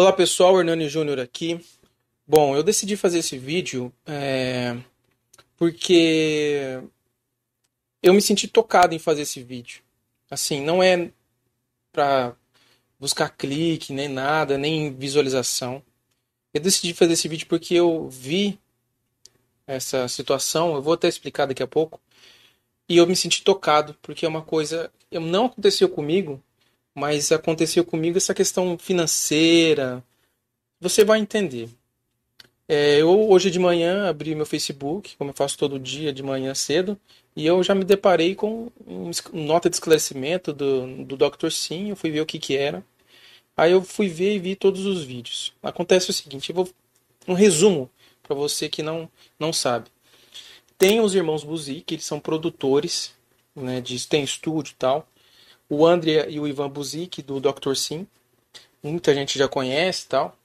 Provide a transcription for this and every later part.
Olá pessoal, Hernani Júnior aqui. Bom, eu decidi fazer esse vídeo é, porque eu me senti tocado em fazer esse vídeo. Assim, não é para buscar clique, nem nada, nem visualização. Eu decidi fazer esse vídeo porque eu vi essa situação, eu vou até explicar daqui a pouco, e eu me senti tocado, porque é uma coisa. que Não aconteceu comigo, mas aconteceu comigo essa questão financeira. Você vai entender. É, eu hoje de manhã abri meu Facebook, como eu faço todo dia de manhã cedo, e eu já me deparei com uma nota de esclarecimento do, do Dr. Sim, eu fui ver o que, que era. Aí eu fui ver e vi todos os vídeos. Acontece o seguinte, eu vou um resumo para você que não não sabe. Tem os irmãos Buzi, que eles são produtores, né, de, tem estúdio e tal o André e o Ivan Buzik, do Dr. Sim. Muita gente já conhece e tal.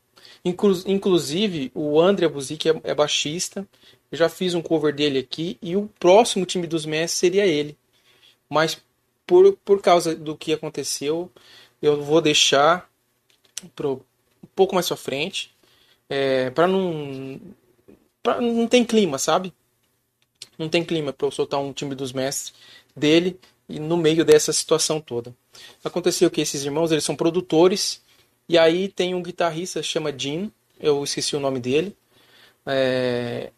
Inclu inclusive, o André Buzik é, é baixista. Eu já fiz um cover dele aqui e o próximo time dos mestres seria ele. Mas por, por causa do que aconteceu, eu vou deixar pro, um pouco mais pra frente. É, para não. Pra, não tem clima, sabe? Não tem clima para eu soltar um time dos mestres dele e no meio dessa situação toda. Aconteceu que esses irmãos, eles são produtores, e aí tem um guitarrista, chama Jim, eu esqueci o nome dele, é,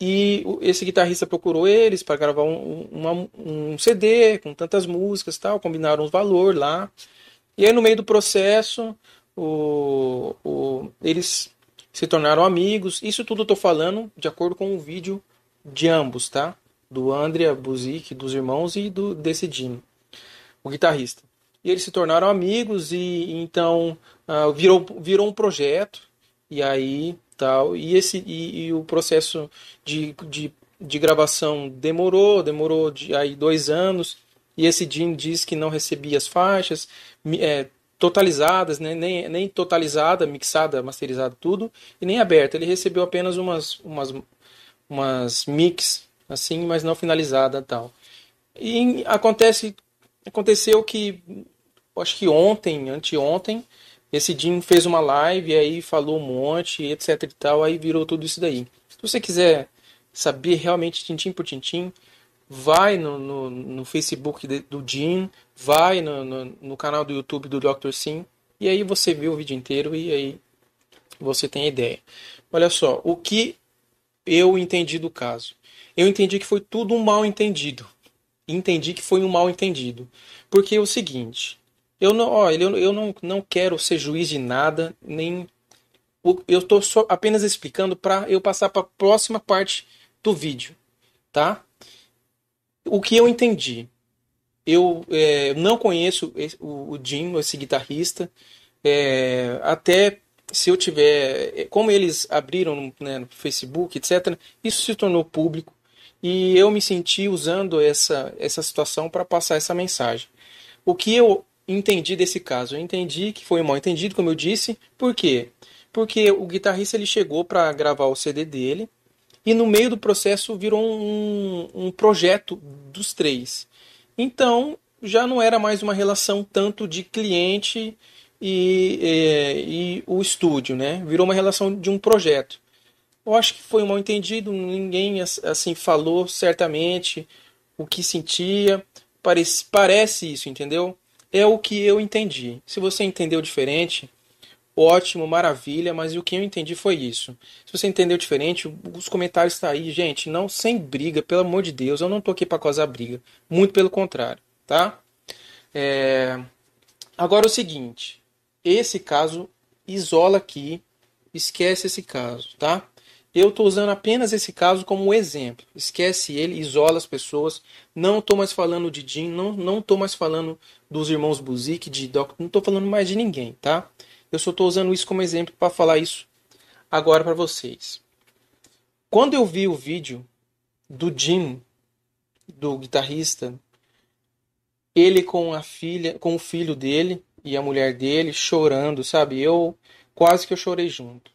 e esse guitarrista procurou eles para gravar um, um CD com tantas músicas tal, combinaram os valor lá. E aí no meio do processo, o, o, eles se tornaram amigos. Isso tudo eu tô falando de acordo com o vídeo de ambos, tá? do Andrea Buzik, dos irmãos, e do, desse Jim, o guitarrista. E eles se tornaram amigos e então uh, virou, virou um projeto e aí tal e esse e, e o processo de, de, de, gravação demorou demorou de, aí dois anos e esse Jim diz que não recebia as faixas é, totalizadas, né? nem, nem totalizada, mixada, masterizada, tudo, e nem aberta. Ele recebeu apenas umas, umas, umas mix assim, mas não finalizada tal. E acontece, aconteceu que, acho que ontem, anteontem, esse Jim fez uma live, aí falou um monte, etc e tal, aí virou tudo isso daí. Se você quiser saber realmente tintim por tintim, vai no, no, no Facebook de, do Jim, vai no, no, no, canal do YouTube do Dr. Sim, e aí você vê o vídeo inteiro e aí você tem a ideia. Olha só, o que eu entendi do caso eu entendi que foi tudo um mal entendido. Entendi que foi um mal entendido. Porque é o seguinte, eu não, ó, eu, eu não, não quero ser juiz de nada, nem eu estou apenas explicando para eu passar para a próxima parte do vídeo, tá? O que eu entendi, eu é, não conheço o, o Jim, esse guitarrista, é, até se eu tiver, é, como eles abriram né, no Facebook, etc, isso se tornou público e eu me senti usando essa, essa situação para passar essa mensagem. O que eu entendi desse caso? Eu entendi que foi um mal entendido, como eu disse, por quê? Porque o guitarrista ele chegou para gravar o CD dele e no meio do processo virou um, um projeto dos três. Então já não era mais uma relação tanto de cliente e, e, é, e, o estúdio, né? Virou uma relação de um projeto. Eu acho que foi um mal entendido, ninguém assim falou certamente o que sentia. Parece, parece isso, entendeu? É o que eu entendi. Se você entendeu diferente, ótimo, maravilha, mas o que eu entendi foi isso. Se você entendeu diferente, os comentários estão tá aí, gente, não sem briga, pelo amor de Deus, eu não tô aqui para causar briga, muito pelo contrário, tá? É... Agora é o seguinte, esse caso isola aqui, esquece esse caso, tá? Eu estou usando apenas esse caso como exemplo. Esquece ele, isola as pessoas. Não estou mais falando de Jim, não estou mais falando dos irmãos Buzik, de Doc, não estou falando mais de ninguém, tá? Eu só estou usando isso como exemplo para falar isso agora para vocês. Quando eu vi o vídeo do Jim, do guitarrista, ele com a filha, com o filho dele e a mulher dele chorando, sabe? Eu quase que eu chorei junto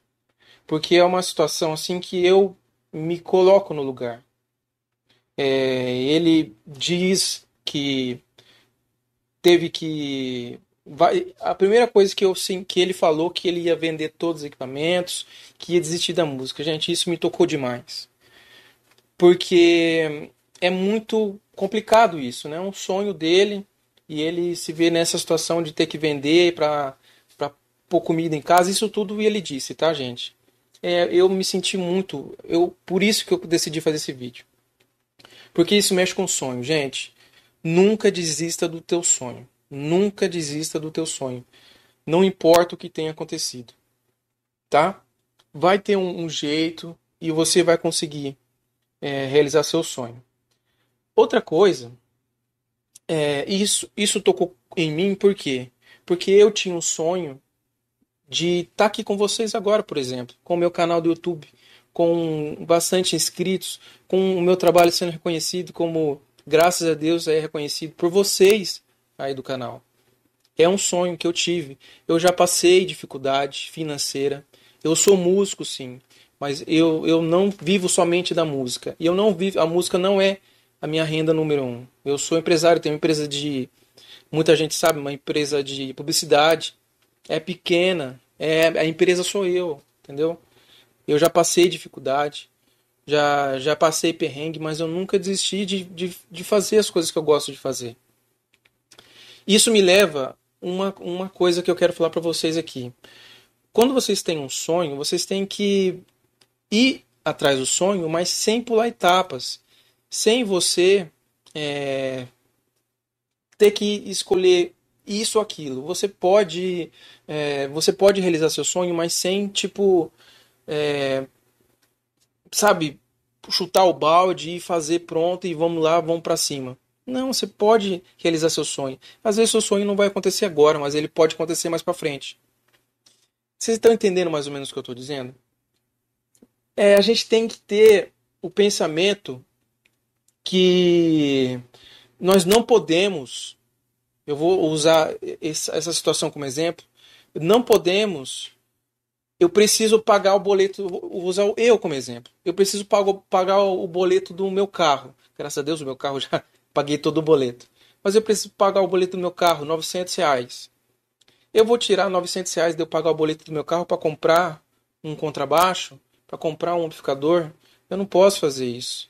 porque é uma situação assim que eu me coloco no lugar. É, ele diz que teve que vai, a primeira coisa que eu sim que ele falou que ele ia vender todos os equipamentos, que ia desistir da música. Gente, isso me tocou demais. Porque é muito complicado isso, né? É um sonho dele e ele se vê nessa situação de ter que vender para pôr comida em casa, isso tudo ele disse, tá, gente? é, eu me senti muito. Eu, por isso que eu decidi fazer esse vídeo. Porque isso mexe com sonho. Gente, nunca desista do teu sonho. Nunca desista do teu sonho. Não importa o que tenha acontecido. Tá? Vai ter um, um jeito e você vai conseguir é, realizar seu sonho. Outra coisa, é, isso, isso tocou em mim por quê? Porque eu tinha um sonho de estar tá aqui com vocês agora, por exemplo, com o meu canal do YouTube, com bastante inscritos, com o meu trabalho sendo reconhecido como, graças a Deus, é reconhecido por vocês aí do canal. É um sonho que eu tive. Eu já passei dificuldade financeira. Eu sou músico, sim, mas eu, eu não vivo somente da música. E eu não vivo, a música não é a minha renda número um. Eu sou empresário, tenho uma empresa de, muita gente sabe, uma empresa de publicidade. É pequena, é, a empresa sou eu, entendeu? Eu já passei dificuldade, já, já passei perrengue, mas eu nunca desisti de, de, de fazer as coisas que eu gosto de fazer. Isso me leva uma, uma coisa que eu quero falar para vocês aqui. Quando vocês têm um sonho, vocês têm que ir atrás do sonho, mas sem pular etapas, sem você é, ter que escolher isso ou aquilo. Você pode, é, você pode realizar seu sonho, mas sem, tipo, é, sabe, chutar o balde e fazer pronto e vamos lá, vamos para cima. Não, você pode realizar seu sonho. Às vezes seu sonho não vai acontecer agora, mas ele pode acontecer mais para frente. Vocês estão entendendo mais ou menos o que eu estou dizendo? É, a gente tem que ter o pensamento que nós não podemos eu vou usar essa situação como exemplo. Não podemos. Eu preciso pagar o boleto. Vou usar eu como exemplo. Eu preciso pagar o boleto do meu carro. Graças a Deus, o meu carro já paguei todo o boleto. Mas eu preciso pagar o boleto do meu carro, 900 reais. Eu vou tirar 900 reais de eu pagar o boleto do meu carro para comprar um contrabaixo, para comprar um amplificador. Eu não posso fazer isso.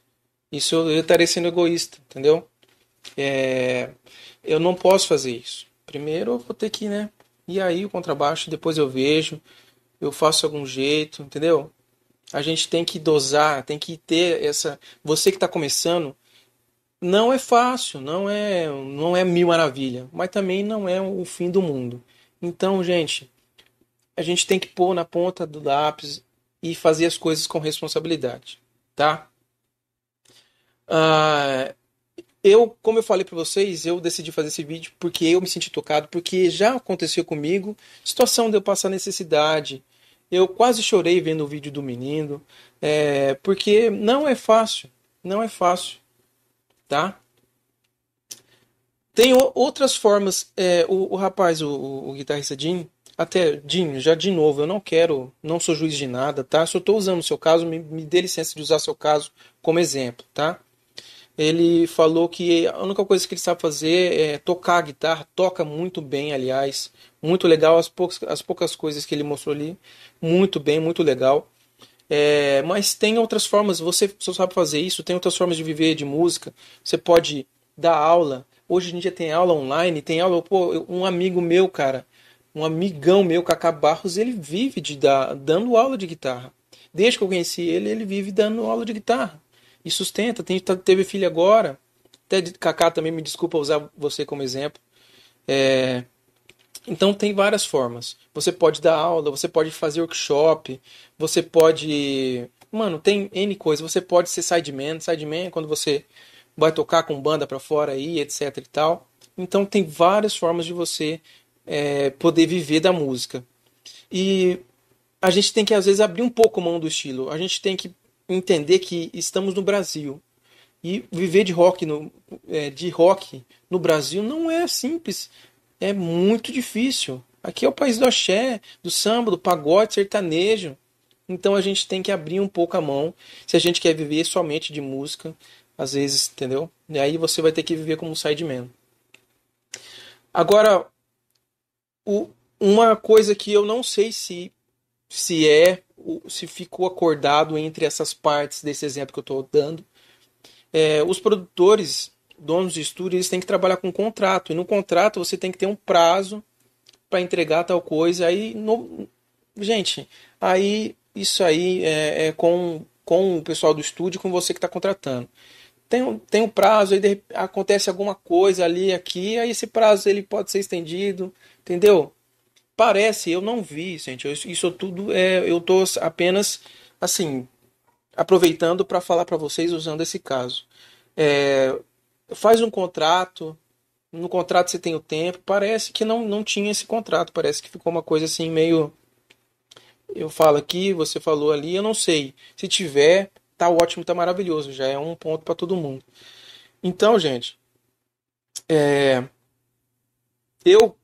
Isso eu estarei sendo egoísta, entendeu? é, eu não posso fazer isso. Primeiro eu vou ter que, né? E aí o contrabaixo, depois eu vejo, eu faço algum jeito, entendeu? A gente tem que dosar, tem que ter essa. Você que está começando, não é fácil, não é, não é mil maravilha, mas também não é o fim do mundo. Então, gente, a gente tem que pôr na ponta do lápis e fazer as coisas com responsabilidade, tá? Uh, eu, como eu falei para vocês, eu decidi fazer esse vídeo porque eu me senti tocado, porque já aconteceu comigo situação de eu passar necessidade. Eu quase chorei vendo o vídeo do menino, é, porque não é fácil, não é fácil, tá? Tem outras formas. É, o, o, rapaz, o, o, o guitarrista Jim, até, Jim, já de novo, eu não quero, não sou juiz de nada, tá? Só estou usando o seu caso, me, me dê licença de usar seu caso como exemplo, tá? ele falou que a única coisa que ele sabe fazer é tocar a guitarra, toca muito bem, aliás, muito legal, as poucas, as poucas coisas que ele mostrou ali, muito bem, muito legal. É, mas tem outras formas, você só sabe fazer isso, tem outras formas de viver de música, você pode dar aula, hoje em dia tem aula online, tem aula, pô, um amigo meu, cara, um amigão meu, Cacá Barros, ele vive de dar, dando aula de guitarra. Desde que eu conheci ele, ele vive dando aula de guitarra. E sustenta. Tem, tá, teve filho agora. Até Kaká também, me desculpa usar você como exemplo. É, então tem várias formas. Você pode dar aula, você pode fazer workshop, você pode. Mano, tem N coisas. Você pode ser sideman. Sideman é quando você vai tocar com banda para fora aí, etc e tal. Então tem várias formas de você é, poder viver da música. E a gente tem que às vezes abrir um pouco mão do estilo. A gente tem que entender que estamos no Brasil e viver de rock no, é, de rock no Brasil não é simples, é muito difícil. Aqui é o país do axé, do samba, do pagode, sertanejo. Então a gente tem que abrir um pouco a mão se a gente quer viver somente de música, às vezes, entendeu? E aí você vai ter que viver como sideman. Agora, o, uma coisa que eu não sei se, se é se ficou acordado entre essas partes desse exemplo que eu estou dando. É, os produtores, donos de estúdio, eles têm que trabalhar com contrato. E no contrato você tem que ter um prazo para entregar tal coisa. Aí, no... gente, aí isso aí é, é, com, com o pessoal do estúdio, com você que está contratando. Tem um, tem um prazo, aí de, acontece alguma coisa ali, aqui, aí esse prazo ele pode ser estendido, entendeu? Parece, eu não vi, gente. Isso, isso tudo é, eu tô apenas assim aproveitando para falar para vocês usando esse caso. É, faz um contrato, no contrato você tem o tempo. Parece que não, não tinha esse contrato, parece que ficou uma coisa assim meio. Eu falo aqui, você falou ali, eu não sei. Se tiver, tá ótimo, tá maravilhoso, já é um ponto para todo mundo. Então, gente, é, eu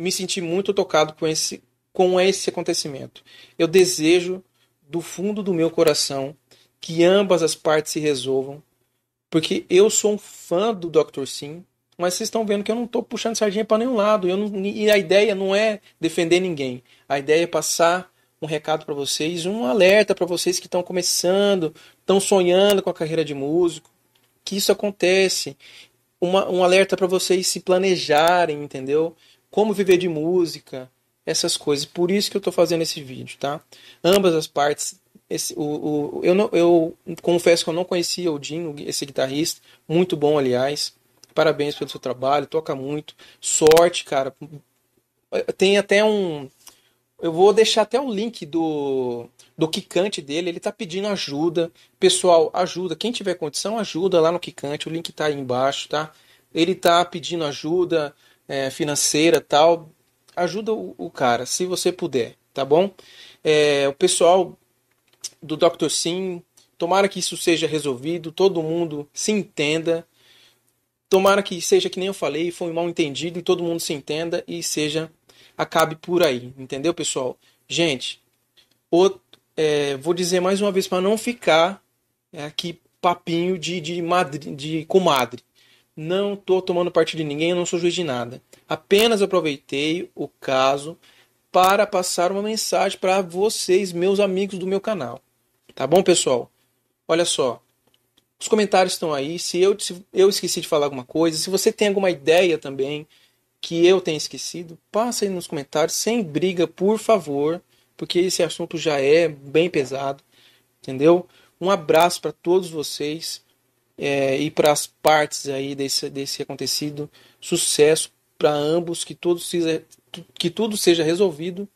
me senti muito tocado com esse, com esse acontecimento. Eu desejo, do fundo do meu coração, que ambas as partes se resolvam, porque eu sou um fã do Dr. Sim, mas vocês estão vendo que eu não estou puxando sardinha para nenhum lado. Eu não, e a ideia não é defender ninguém. A ideia é passar um recado para vocês, um alerta para vocês que estão começando, estão sonhando com a carreira de músico, que isso acontece. Uma, um alerta para vocês se planejarem, entendeu? como viver de música, essas coisas. Por isso que eu estou fazendo esse vídeo, tá? Ambas as partes. Esse, o, o, eu, não, eu confesso que eu não conhecia o Dinho, esse guitarrista, muito bom, aliás. Parabéns pelo seu trabalho, toca muito. Sorte, cara. Tem até um. Eu vou deixar até um link do, do Kikante dele. Ele tá pedindo ajuda. Pessoal, ajuda. Quem tiver condição, ajuda lá no Kikante. O link tá aí embaixo, tá? Ele tá pedindo ajuda é, financeira tal, ajuda o, o, cara, se você puder, tá bom? É, o pessoal do Dr. Sim, tomara que isso seja resolvido, todo mundo se entenda. Tomara que seja que nem eu falei, foi um mal entendido e todo mundo se entenda e seja acabe por aí, entendeu, pessoal? Gente, o, é, vou dizer mais uma vez para não ficar é, aqui papinho de, de, madri, de comadre. Não estou tomando parte de ninguém, eu não sou juiz de nada. Apenas aproveitei o caso para passar uma mensagem para vocês, meus amigos do meu canal. Tá bom, pessoal? Olha só. Os comentários estão aí. Se eu, se eu esqueci de falar alguma coisa, se você tem alguma ideia também que eu tenha esquecido, passa aí nos comentários, sem briga, por favor, porque esse assunto já é bem pesado, entendeu? Um abraço para todos vocês é, e para as partes aí desse, desse acontecido, sucesso para ambos, que tudo, seja, que tudo seja resolvido.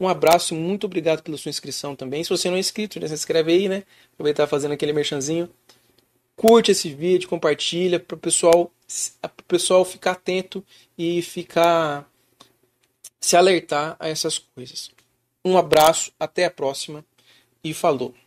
Um abraço, muito obrigado pela sua inscrição também. Se você não é inscrito, já se inscreve aí, né? Aproveitar fazendo aquele merchanzinho. Curte esse vídeo, compartilha para o pessoal, pro pessoal ficar atento e ficar se alertar a essas coisas. Um abraço, até a próxima e falou.